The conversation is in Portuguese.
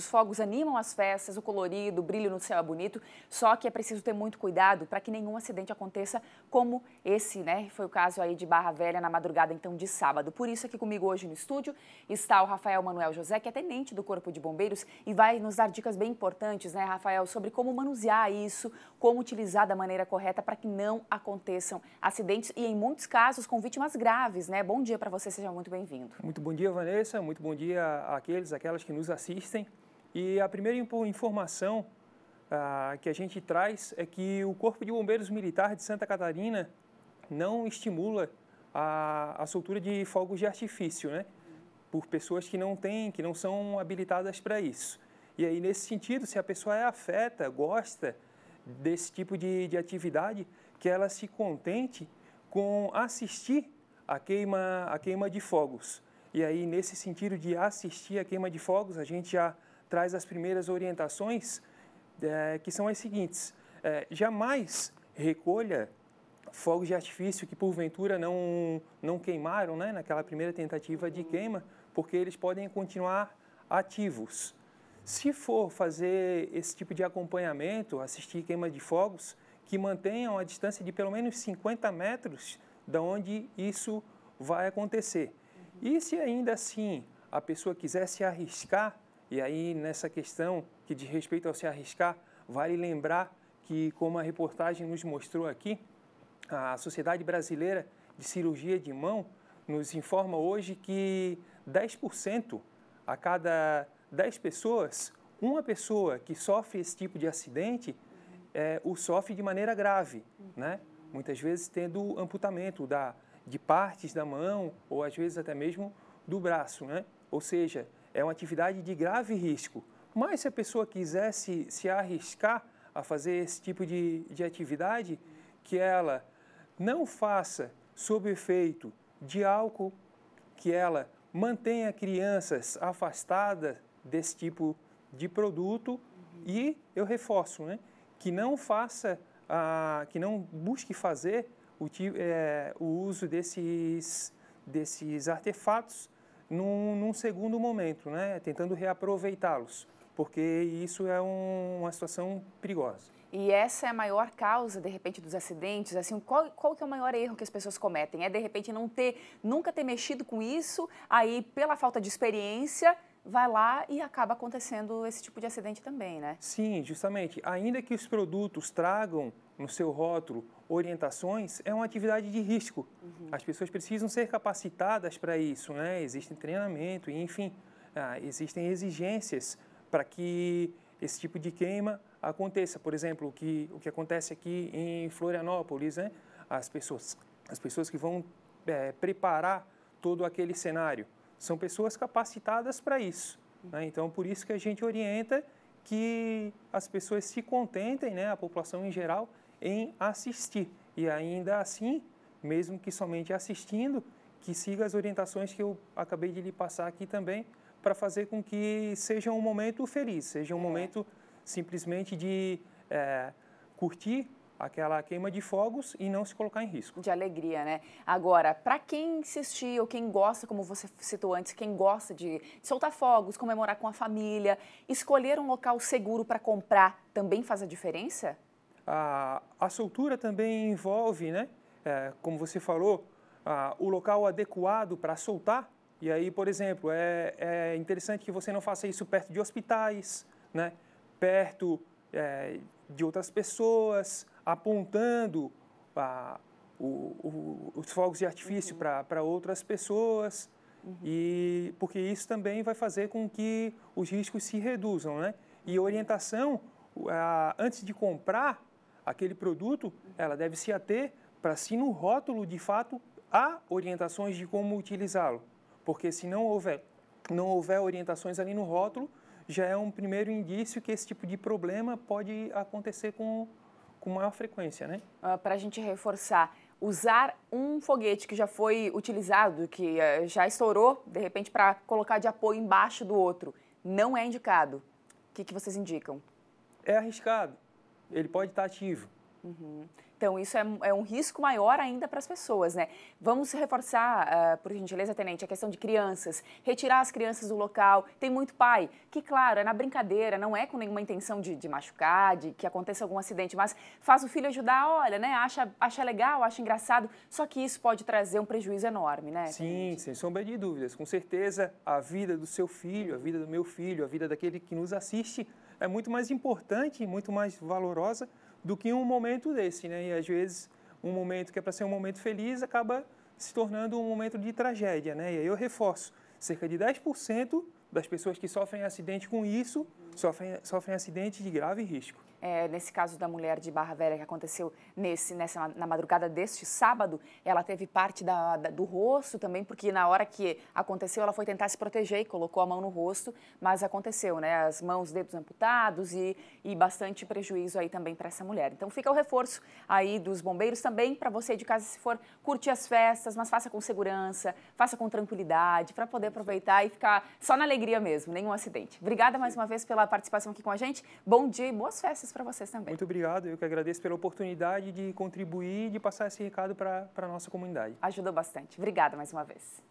Os fogos animam as festas, o colorido, o brilho no céu é bonito, só que é preciso ter muito cuidado para que nenhum acidente aconteça como esse, né? Foi o caso aí de Barra Velha na madrugada então de sábado. Por isso aqui comigo hoje no estúdio está o Rafael Manuel José, que é tenente do Corpo de Bombeiros e vai nos dar dicas bem importantes, né, Rafael, sobre como manusear isso, como utilizar da maneira correta para que não aconteçam acidentes e em muitos casos com vítimas graves, né? Bom dia para você, seja muito bem-vindo. Muito bom dia, Vanessa. Muito bom dia àqueles, aquelas que nos assistem. E a primeira informação ah, que a gente traz é que o Corpo de Bombeiros Militar de Santa Catarina não estimula a, a soltura de fogos de artifício, né? Por pessoas que não têm, que não são habilitadas para isso. E aí, nesse sentido, se a pessoa é afeta, gosta desse tipo de, de atividade, que ela se contente com assistir a queima, a queima de fogos. E aí, nesse sentido de assistir a queima de fogos, a gente já traz as primeiras orientações, é, que são as seguintes: é, jamais recolha fogos de artifício que porventura não, não queimaram né, naquela primeira tentativa de queima, porque eles podem continuar ativos. Se for fazer esse tipo de acompanhamento, assistir queima de fogos, que mantenham a distância de pelo menos 50 metros da onde isso vai acontecer. E se ainda assim a pessoa quiser se arriscar, e aí, nessa questão que diz respeito ao se arriscar, vale lembrar que, como a reportagem nos mostrou aqui, a Sociedade Brasileira de Cirurgia de Mão nos informa hoje que 10% a cada 10 pessoas, uma pessoa que sofre esse tipo de acidente é, o sofre de maneira grave, né? muitas vezes tendo amputamento da, de partes da mão ou às vezes até mesmo do braço. Né? Ou seja, é uma atividade de grave risco. Mas se a pessoa quiser se, arriscar a fazer esse tipo de, de atividade, que ela não faça sob efeito de álcool, que ela mantenha crianças afastadas desse tipo de produto uhum. e eu reforço, né, que não faça, que não busque fazer o, é, o uso desses, desses artefatos num, num segundo momento, né? tentando reaproveitá-los, porque isso é um, uma situação perigosa. E essa é a maior causa, de repente, dos acidentes? Assim, qual, qual que é o maior erro que as pessoas cometem? É, de repente, não ter, nunca ter mexido com isso, aí, pela falta de experiência, vai lá e acaba acontecendo esse tipo de acidente também, né? Sim, justamente. Ainda que os produtos tragam no seu rótulo orientações, é uma atividade de risco. Uhum. As pessoas precisam ser capacitadas para isso, né? Existe treinamento, enfim, ah, existem exigências para que esse tipo de queima aconteça. Por exemplo, o que, o que acontece aqui em Florianópolis, né? As pessoas, as pessoas que vão é, preparar todo aquele cenário são pessoas capacitadas para isso. Né? Uhum. Então, por isso que a gente orienta que as pessoas se contentem, né, a população em geral, em assistir. E ainda assim, mesmo que somente assistindo, que siga as orientações que eu acabei de lhe passar aqui também, para fazer com que seja um momento feliz, seja um é. momento simplesmente de é, curtir aquela queima de fogos e não se colocar em risco. De alegria, né? Agora, para quem insistir ou quem gosta, como você citou antes, quem gosta de soltar fogos, comemorar com a família, escolher um local seguro para comprar também faz a diferença? A, a soltura também envolve, né? É, como você falou, a, o local adequado para soltar. E aí, por exemplo, é, é interessante que você não faça isso perto de hospitais, né? Perto é, de outras pessoas, apontando a, o, o, os fogos de artifício uhum. para outras pessoas. Uhum. E porque isso também vai fazer com que os riscos se reduzam, né? E orientação, a, antes de comprar aquele produto, ela deve se ater para se no rótulo de fato há orientações de como utilizá-lo, porque se não houver não houver orientações ali no rótulo, já é um primeiro indício que esse tipo de problema pode acontecer com com maior frequência, né? Ah, para a gente reforçar, usar um foguete que já foi utilizado, que eh, já estourou, de repente, para colocar de apoio embaixo do outro, não é indicado. O que, que vocês indicam? É arriscado. Ele pode estar ativo. Uhum. Então, isso é, é, um risco maior ainda para as pessoas, né? Vamos reforçar, uh, por gentileza, Tenente, a questão de crianças. Retirar as crianças do local. Tem muito pai que, claro, é na brincadeira, não é com nenhuma intenção de, de machucar, de que aconteça algum acidente, mas faz o filho ajudar, olha, né? Acha, acha legal, acha engraçado. Só que isso pode trazer um prejuízo enorme, né? Sim, sem sombra de dúvidas. Com certeza, a vida do seu filho, a vida do meu filho, a vida daquele que nos assiste é muito mais importante, muito mais valorosa do que um momento desse, né? E às vezes um momento que é para ser um momento feliz acaba se tornando um momento de tragédia, né? E aí eu reforço, cerca de 10% das pessoas que sofrem acidente com isso sofrem, sofrem acidente de grave risco é, nesse caso da mulher de Barra Velha que aconteceu nesse, nessa, na madrugada deste sábado, ela teve parte da, da, do rosto também, porque na hora que aconteceu ela foi tentar se proteger e colocou a mão no rosto, mas aconteceu, né? As mãos, dedos amputados e, e bastante prejuízo aí também para essa mulher. Então fica o reforço aí dos bombeiros também para você de casa, se for, curtir as festas, mas faça com segurança, faça com tranquilidade, para poder aproveitar e ficar só na alegria mesmo, nenhum acidente. Obrigada mais uma vez pela participação aqui com a gente. Bom dia e boas festas para vocês também. Muito obrigado, eu que agradeço pela oportunidade de contribuir e de passar esse recado para a nossa comunidade. Ajudou bastante. Obrigada mais uma vez.